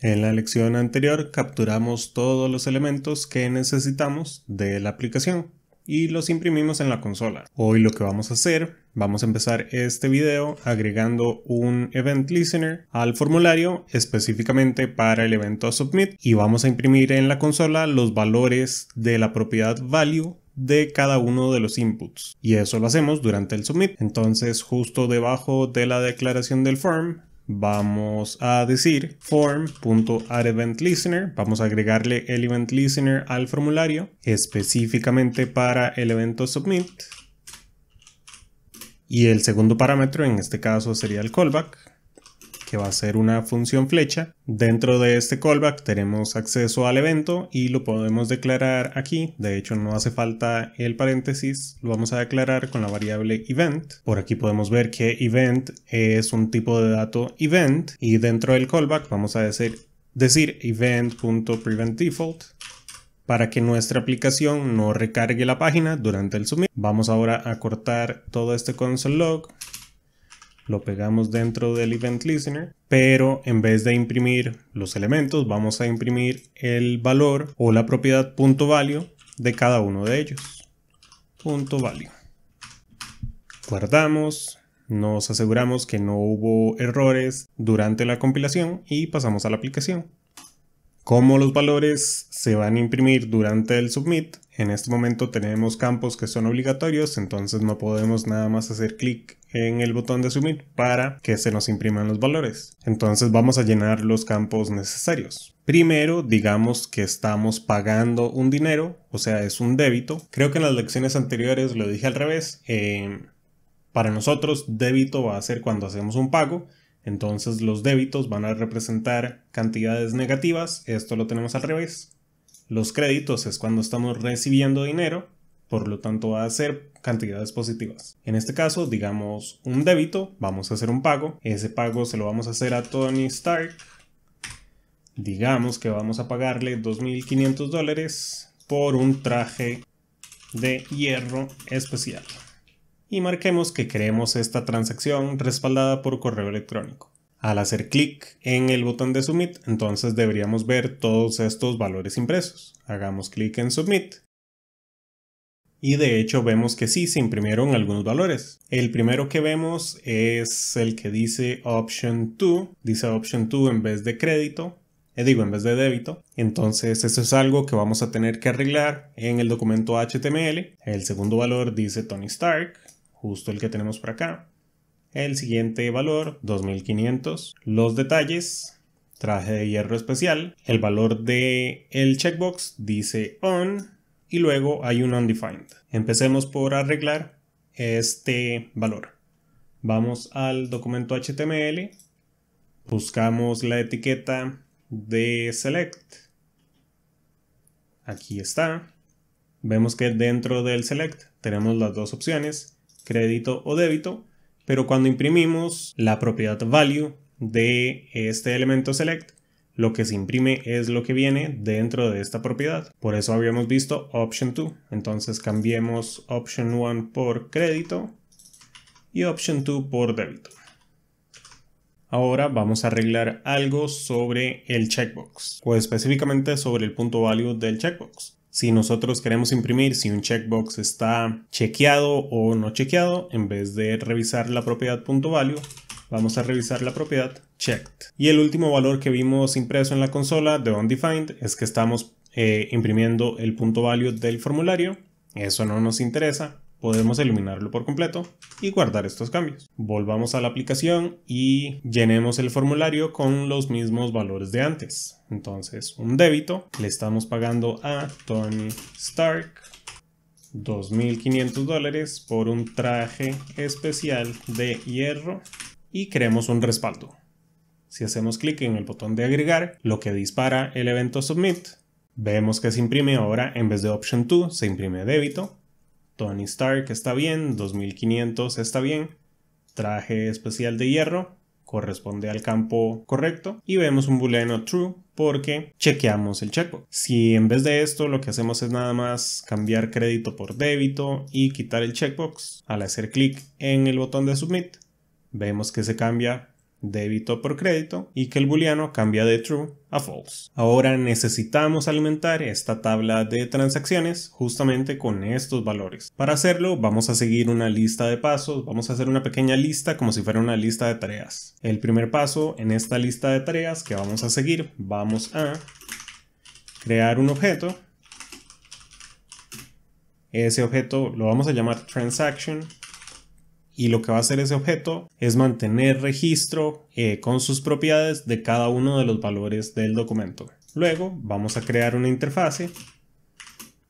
En la lección anterior capturamos todos los elementos que necesitamos de la aplicación y los imprimimos en la consola. Hoy lo que vamos a hacer, vamos a empezar este video agregando un event listener al formulario específicamente para el evento submit y vamos a imprimir en la consola los valores de la propiedad value de cada uno de los inputs y eso lo hacemos durante el submit entonces justo debajo de la declaración del form vamos a decir form.addEventListener. Vamos a agregarle el event listener al formulario específicamente para el evento submit. Y el segundo parámetro en este caso sería el callback que va a ser una función flecha. Dentro de este callback tenemos acceso al evento y lo podemos declarar aquí. De hecho no hace falta el paréntesis, lo vamos a declarar con la variable event. Por aquí podemos ver que event es un tipo de dato event y dentro del callback vamos a decir, decir event.preventDefault para que nuestra aplicación no recargue la página durante el submit. Vamos ahora a cortar todo este console.log. log lo pegamos dentro del event listener, pero en vez de imprimir los elementos, vamos a imprimir el valor o la propiedad .value de cada uno de ellos. Punto .value. Guardamos, nos aseguramos que no hubo errores durante la compilación y pasamos a la aplicación. Como los valores se van a imprimir durante el submit, en este momento tenemos campos que son obligatorios, entonces no podemos nada más hacer clic en el botón de asumir para que se nos impriman los valores. Entonces vamos a llenar los campos necesarios. Primero, digamos que estamos pagando un dinero, o sea, es un débito. Creo que en las lecciones anteriores lo dije al revés. Eh, para nosotros, débito va a ser cuando hacemos un pago. Entonces los débitos van a representar cantidades negativas. Esto lo tenemos al revés. Los créditos es cuando estamos recibiendo dinero, por lo tanto va a ser cantidades positivas. En este caso, digamos un débito, vamos a hacer un pago. Ese pago se lo vamos a hacer a Tony Stark. Digamos que vamos a pagarle 2.500 dólares por un traje de hierro especial. Y marquemos que queremos esta transacción respaldada por correo electrónico. Al hacer clic en el botón de Submit, entonces deberíamos ver todos estos valores impresos. Hagamos clic en Submit. Y de hecho vemos que sí, se imprimieron algunos valores. El primero que vemos es el que dice Option 2. Dice Option 2 en vez de crédito. Eh, digo, en vez de débito. Entonces eso es algo que vamos a tener que arreglar en el documento HTML. El segundo valor dice Tony Stark, justo el que tenemos por acá. El siguiente valor, 2500. Los detalles, traje de hierro especial. El valor de el checkbox dice on y luego hay un undefined. Empecemos por arreglar este valor. Vamos al documento HTML, buscamos la etiqueta de select. Aquí está. Vemos que dentro del select tenemos las dos opciones, crédito o débito. Pero cuando imprimimos la propiedad value de este elemento select, lo que se imprime es lo que viene dentro de esta propiedad. Por eso habíamos visto option 2. Entonces cambiemos option 1 por crédito y option 2 por débito. Ahora vamos a arreglar algo sobre el checkbox o específicamente sobre el punto value del checkbox si nosotros queremos imprimir si un checkbox está chequeado o no chequeado, en vez de revisar la propiedad .value, vamos a revisar la propiedad checked. Y el último valor que vimos impreso en la consola de undefined es que estamos eh, imprimiendo el punto value del formulario. Eso no nos interesa podemos eliminarlo por completo y guardar estos cambios. Volvamos a la aplicación y llenemos el formulario con los mismos valores de antes. Entonces, un débito, le estamos pagando a Tony Stark 2.500 por un traje especial de hierro y creemos un respaldo. Si hacemos clic en el botón de agregar, lo que dispara el evento Submit, vemos que se imprime ahora en vez de Option 2, se imprime débito Tony Stark está bien, 2500 está bien, traje especial de hierro corresponde al campo correcto y vemos un booleano true porque chequeamos el checkbox. Si en vez de esto lo que hacemos es nada más cambiar crédito por débito y quitar el checkbox, al hacer clic en el botón de submit, vemos que se cambia débito por crédito y que el booleano cambia de true a false. Ahora necesitamos alimentar esta tabla de transacciones justamente con estos valores. Para hacerlo vamos a seguir una lista de pasos, vamos a hacer una pequeña lista como si fuera una lista de tareas. El primer paso en esta lista de tareas que vamos a seguir, vamos a crear un objeto. Ese objeto lo vamos a llamar transaction y lo que va a hacer ese objeto es mantener registro eh, con sus propiedades de cada uno de los valores del documento. Luego vamos a crear una interfase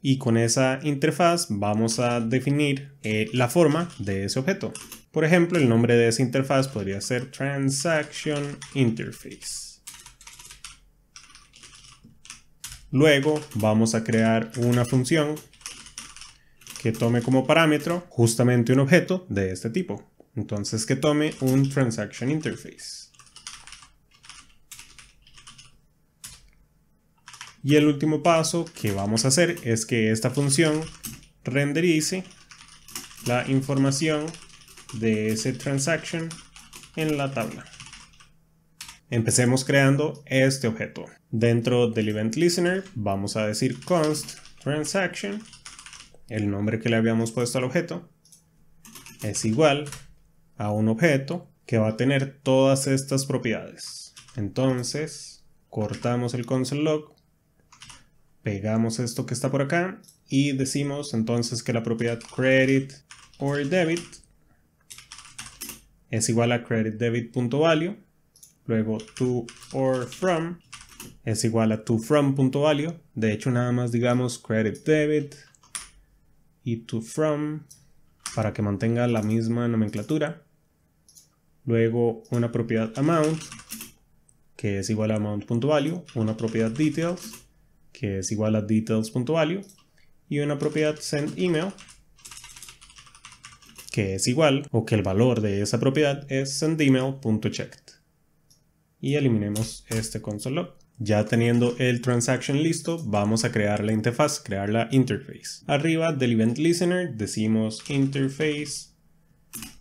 y con esa interfaz vamos a definir eh, la forma de ese objeto. Por ejemplo, el nombre de esa interfaz podría ser Transaction Interface. Luego vamos a crear una función que tome como parámetro justamente un objeto de este tipo. Entonces que tome un transaction interface. Y el último paso que vamos a hacer es que esta función renderice la información de ese transaction en la tabla. Empecemos creando este objeto. Dentro del event listener vamos a decir const transaction el nombre que le habíamos puesto al objeto, es igual a un objeto que va a tener todas estas propiedades. Entonces, cortamos el console log, pegamos esto que está por acá y decimos entonces que la propiedad credit or debit es igual a credit creditDebit.value, luego to or from es igual a to from.value, de hecho nada más digamos credit debit y to from para que mantenga la misma nomenclatura. Luego una propiedad amount que es igual a amount.value, una propiedad details que es igual a details.value y una propiedad sendEmail que es igual o que el valor de esa propiedad es sendemail.checked. Y eliminemos este console.log ya teniendo el transaction listo, vamos a crear la interfaz, crear la interface. Arriba del event listener decimos interface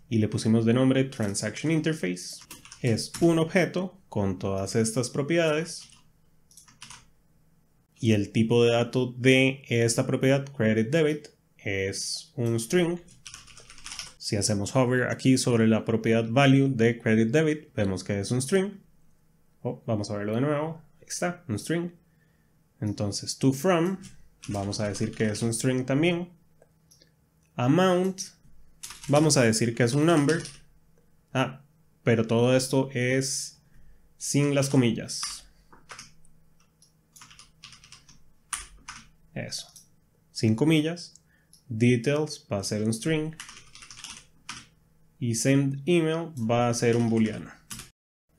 y le pusimos de nombre transaction interface. Es un objeto con todas estas propiedades y el tipo de dato de esta propiedad credit debit es un string. Si hacemos hover aquí sobre la propiedad value de credit debit, vemos que es un string. Oh, vamos a verlo de nuevo está, un string. Entonces, to from, vamos a decir que es un string también. Amount, vamos a decir que es un number. Ah, pero todo esto es sin las comillas. Eso. Sin comillas. Details va a ser un string. Y send email va a ser un booleano.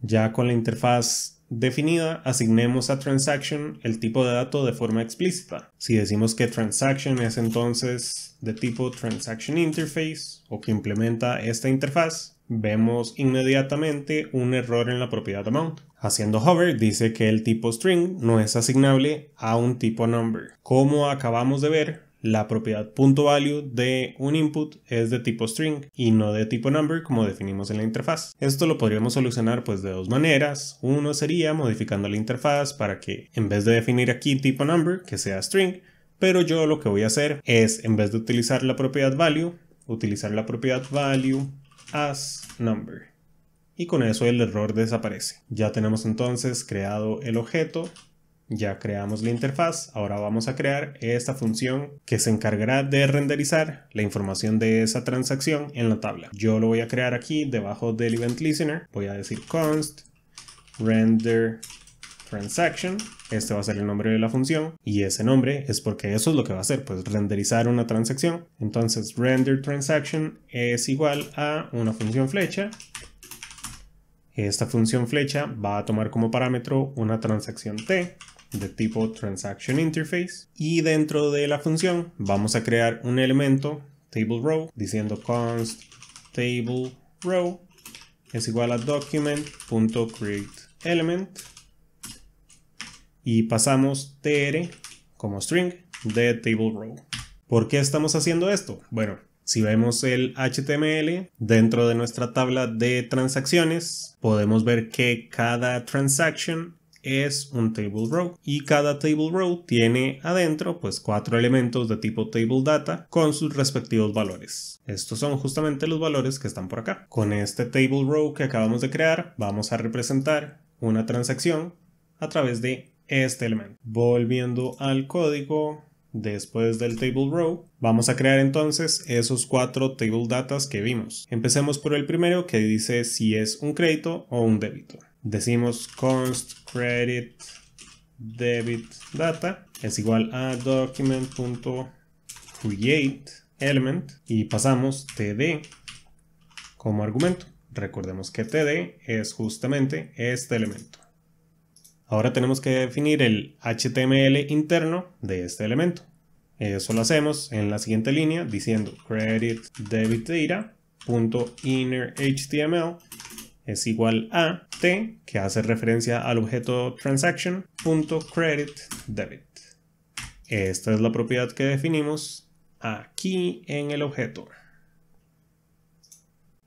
Ya con la interfaz definida, asignemos a transaction el tipo de dato de forma explícita. Si decimos que transaction es entonces de tipo transaction interface o que implementa esta interfaz, vemos inmediatamente un error en la propiedad amount. Haciendo hover dice que el tipo string no es asignable a un tipo number. Como acabamos de ver, la propiedad .value de un input es de tipo string y no de tipo number como definimos en la interfaz. Esto lo podríamos solucionar pues de dos maneras. Uno sería modificando la interfaz para que en vez de definir aquí tipo number que sea string, pero yo lo que voy a hacer es en vez de utilizar la propiedad value, utilizar la propiedad value as number. Y con eso el error desaparece. Ya tenemos entonces creado el objeto ya creamos la interfaz, ahora vamos a crear esta función que se encargará de renderizar la información de esa transacción en la tabla. Yo lo voy a crear aquí debajo del event listener, voy a decir const render transaction, este va a ser el nombre de la función y ese nombre es porque eso es lo que va a hacer, pues renderizar una transacción. Entonces render transaction es igual a una función flecha esta función flecha va a tomar como parámetro una transacción T de tipo Transaction Interface y dentro de la función vamos a crear un elemento table row diciendo const table row es igual a document.createElement y pasamos tr como string de table row. ¿Por qué estamos haciendo esto? Bueno, si vemos el HTML dentro de nuestra tabla de transacciones, podemos ver que cada transaction es un table row y cada table row tiene adentro pues cuatro elementos de tipo table data con sus respectivos valores. Estos son justamente los valores que están por acá. Con este table row que acabamos de crear vamos a representar una transacción a través de este elemento. Volviendo al código después del table row, vamos a crear entonces esos cuatro table datas que vimos. Empecemos por el primero que dice si es un crédito o un débito decimos const credit debit data es igual a document.create element y pasamos td como argumento. Recordemos que td es justamente este elemento. Ahora tenemos que definir el HTML interno de este elemento. Eso lo hacemos en la siguiente línea diciendo credit debit es igual a T, que hace referencia al objeto transaction, punto credit debit. Esta es la propiedad que definimos aquí en el objeto.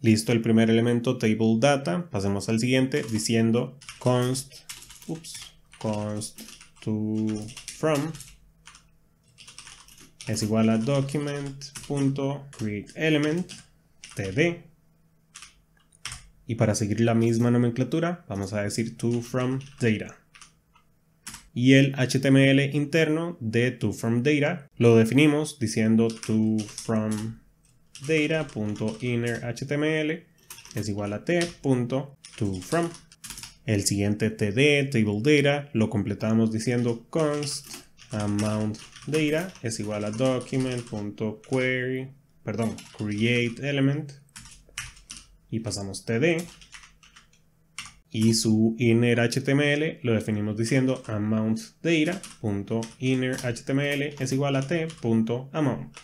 Listo el primer elemento table data. Pasemos al siguiente diciendo const, ups, const to from es igual a document.createElement td y para seguir la misma nomenclatura, vamos a decir toFromData. Y el HTML interno de toFromData from lo definimos diciendo toFromData.innerHTML from es igual a t.toFrom. El siguiente td, table data, lo completamos diciendo const amountData es igual a document.query, perdón, create element y pasamos td y su inner HTML lo definimos diciendo amountData.innerHTML es igual a t.amount.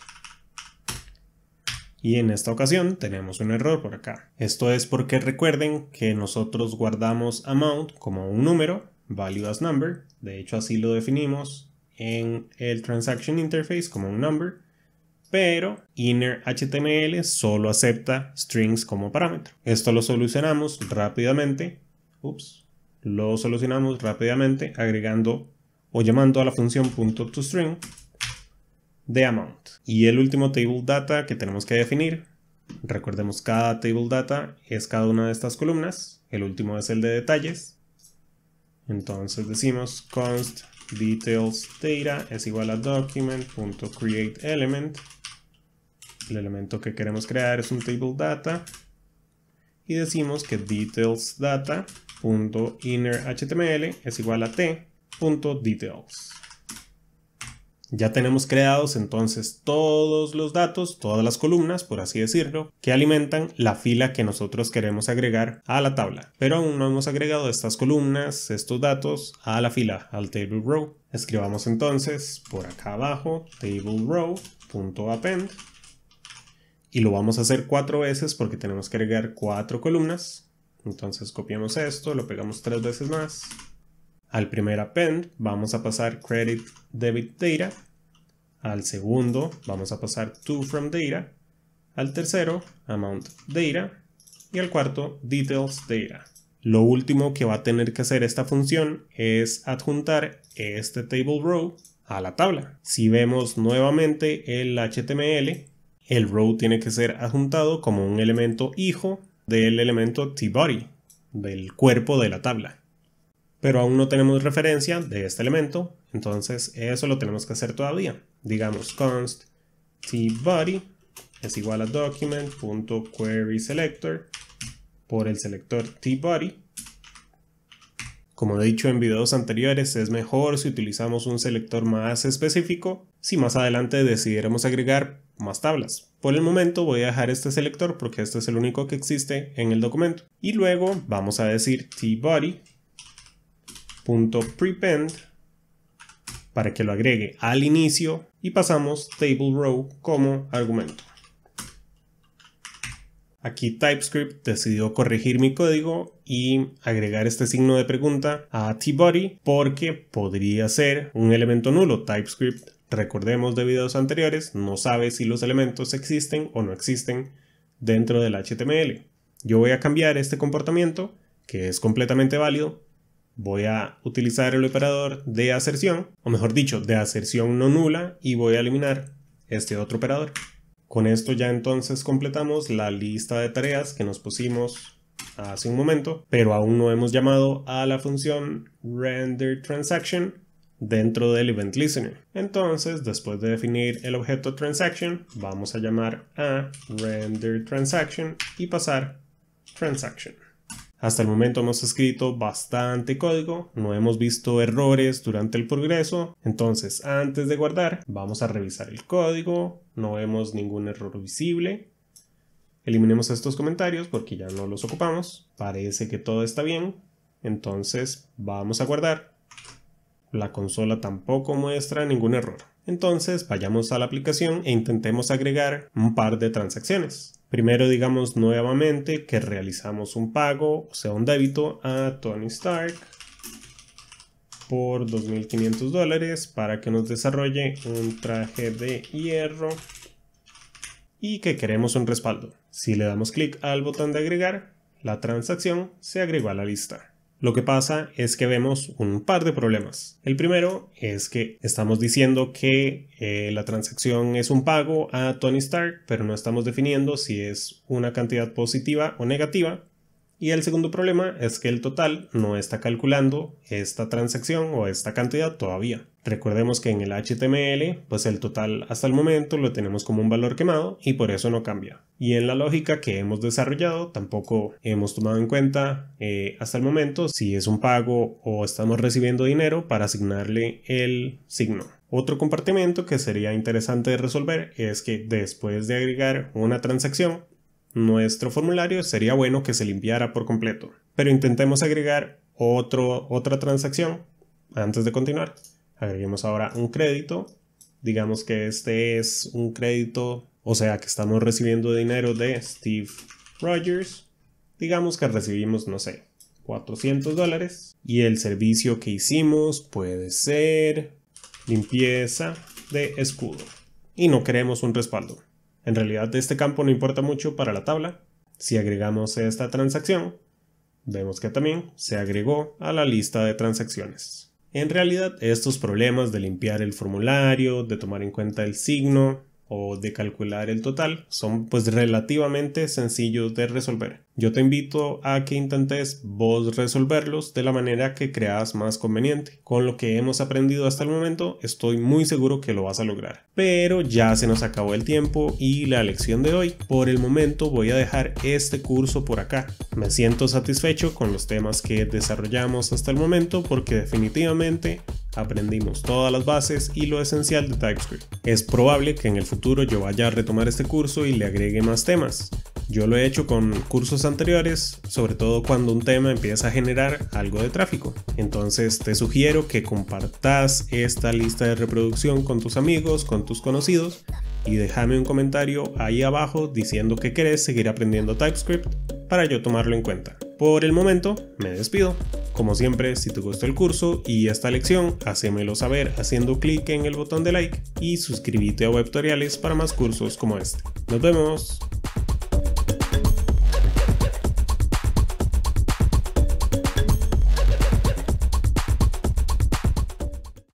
Y en esta ocasión tenemos un error por acá. Esto es porque recuerden que nosotros guardamos amount como un número, value as number, de hecho así lo definimos en el transaction interface como un number, pero inner HTML solo acepta strings como parámetro. Esto lo solucionamos rápidamente. Ups, lo solucionamos rápidamente agregando o llamando a la función .toString de amount. Y el último table data que tenemos que definir. Recordemos cada table data es cada una de estas columnas. El último es el de detalles. Entonces decimos const details es igual a document.createElement el elemento que queremos crear es un table data y decimos que details es igual a t.details. Ya tenemos creados entonces todos los datos, todas las columnas, por así decirlo, que alimentan la fila que nosotros queremos agregar a la tabla. Pero aún no hemos agregado estas columnas, estos datos, a la fila, al table row. Escribamos entonces por acá abajo table row.append y lo vamos a hacer cuatro veces porque tenemos que agregar cuatro columnas. Entonces copiamos esto, lo pegamos tres veces más. Al primer append vamos a pasar credit debit data. Al segundo vamos a pasar to from data. Al tercero amount data. Y al cuarto details data. Lo último que va a tener que hacer esta función es adjuntar este table row a la tabla. Si vemos nuevamente el HTML, el row tiene que ser adjuntado como un elemento hijo del elemento tbody, del cuerpo de la tabla. Pero aún no tenemos referencia de este elemento, entonces eso lo tenemos que hacer todavía. Digamos const tbody es igual a document.querySelector por el selector tbody como he dicho en videos anteriores, es mejor si utilizamos un selector más específico si más adelante decidiéramos agregar más tablas. Por el momento voy a dejar este selector porque este es el único que existe en el documento. Y luego vamos a decir tbody.prepend para que lo agregue al inicio y pasamos table row como argumento. Aquí TypeScript decidió corregir mi código y agregar este signo de pregunta a tbody porque podría ser un elemento nulo. TypeScript, recordemos de videos anteriores, no sabe si los elementos existen o no existen dentro del HTML. Yo voy a cambiar este comportamiento, que es completamente válido. Voy a utilizar el operador de aserción, o mejor dicho, de aserción no nula, y voy a eliminar este otro operador. Con esto ya entonces completamos la lista de tareas que nos pusimos hace un momento, pero aún no hemos llamado a la función RenderTransaction dentro del EventListener. Entonces, después de definir el objeto transaction, vamos a llamar a RenderTransaction y pasar transaction. Hasta el momento hemos escrito bastante código, no hemos visto errores durante el progreso, entonces antes de guardar vamos a revisar el código, no vemos ningún error visible. Eliminemos estos comentarios porque ya no los ocupamos, parece que todo está bien, entonces vamos a guardar. La consola tampoco muestra ningún error, entonces vayamos a la aplicación e intentemos agregar un par de transacciones. Primero digamos nuevamente que realizamos un pago, o sea, un débito a Tony Stark por 2.500 dólares para que nos desarrolle un traje de hierro y que queremos un respaldo. Si le damos clic al botón de agregar, la transacción se agregó a la lista. Lo que pasa es que vemos un par de problemas. El primero es que estamos diciendo que eh, la transacción es un pago a Tony Stark, pero no estamos definiendo si es una cantidad positiva o negativa, y el segundo problema es que el total no está calculando esta transacción o esta cantidad todavía. Recordemos que en el HTML, pues el total hasta el momento lo tenemos como un valor quemado y por eso no cambia. Y en la lógica que hemos desarrollado tampoco hemos tomado en cuenta eh, hasta el momento si es un pago o estamos recibiendo dinero para asignarle el signo. Otro compartimento que sería interesante resolver es que después de agregar una transacción nuestro formulario sería bueno que se limpiara por completo, pero intentemos agregar otra transacción antes de continuar. Agreguemos ahora un crédito, digamos que este es un crédito, o sea que estamos recibiendo dinero de Steve Rogers, digamos que recibimos, no sé, 400 dólares y el servicio que hicimos puede ser limpieza de escudo y no queremos un respaldo. En realidad este campo no importa mucho para la tabla. Si agregamos esta transacción, vemos que también se agregó a la lista de transacciones. En realidad estos problemas de limpiar el formulario, de tomar en cuenta el signo o de calcular el total son pues relativamente sencillos de resolver. Yo te invito a que intentes vos resolverlos de la manera que creas más conveniente. Con lo que hemos aprendido hasta el momento, estoy muy seguro que lo vas a lograr. Pero ya se nos acabó el tiempo y la lección de hoy. Por el momento voy a dejar este curso por acá. Me siento satisfecho con los temas que desarrollamos hasta el momento porque definitivamente aprendimos todas las bases y lo esencial de TypeScript. Es probable que en el futuro yo vaya a retomar este curso y le agregue más temas. Yo lo he hecho con cursos anteriores, sobre todo cuando un tema empieza a generar algo de tráfico. Entonces te sugiero que compartas esta lista de reproducción con tus amigos, con tus conocidos y déjame un comentario ahí abajo diciendo que querés seguir aprendiendo TypeScript para yo tomarlo en cuenta. Por el momento, me despido. Como siempre, si te gustó el curso y esta lección, hacémelo saber haciendo clic en el botón de like y suscríbete a Webtoriales para más cursos como este. Nos vemos.